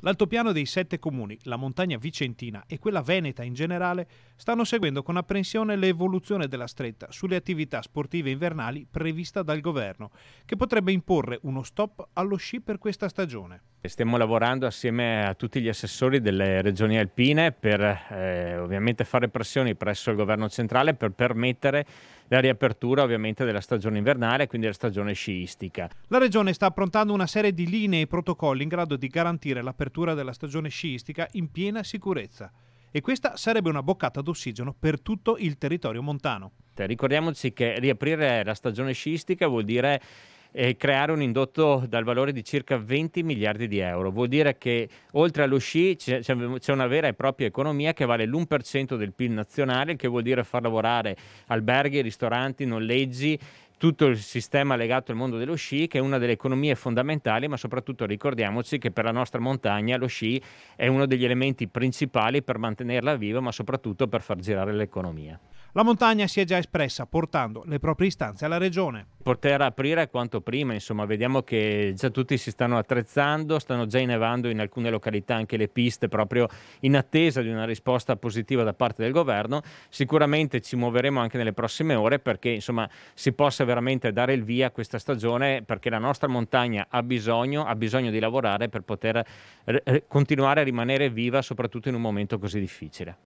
L'altopiano dei sette comuni, la montagna vicentina e quella veneta in generale stanno seguendo con apprensione l'evoluzione della stretta sulle attività sportive invernali prevista dal governo, che potrebbe imporre uno stop allo sci per questa stagione stiamo lavorando assieme a tutti gli assessori delle regioni alpine per eh, ovviamente fare pressioni presso il governo centrale per permettere la riapertura ovviamente della stagione invernale e quindi la stagione sciistica. La regione sta approntando una serie di linee e protocolli in grado di garantire l'apertura della stagione sciistica in piena sicurezza e questa sarebbe una boccata d'ossigeno per tutto il territorio montano. Ricordiamoci che riaprire la stagione sciistica vuol dire e creare un indotto dal valore di circa 20 miliardi di euro. Vuol dire che oltre allo sci c'è, c'è una vera e propria economia che vale l'1% del PIL nazionale, il che vuol dire far lavorare alberghi, ristoranti, noleggi tutto il sistema legato al mondo dello sci, che è una delle economie fondamentali, ma soprattutto ricordiamoci che per la nostra montagna lo sci è uno degli elementi principali per mantenerla viva, ma soprattutto per far girare l'economia. La montagna si è già espressa portando le proprie istanze alla regione. Poter aprire quanto prima, insomma, vediamo che già tutti si stanno attrezzando, stanno già innevando in alcune località anche le piste proprio in attesa di una risposta positiva da parte del governo. Sicuramente ci muoveremo anche nelle prossime ore perché insomma si possa veramente dare il via a questa stagione perché la nostra montagna ha bisogno, ha bisogno di lavorare per poter eh, eh, continuare a rimanere viva soprattutto in un momento così difficile.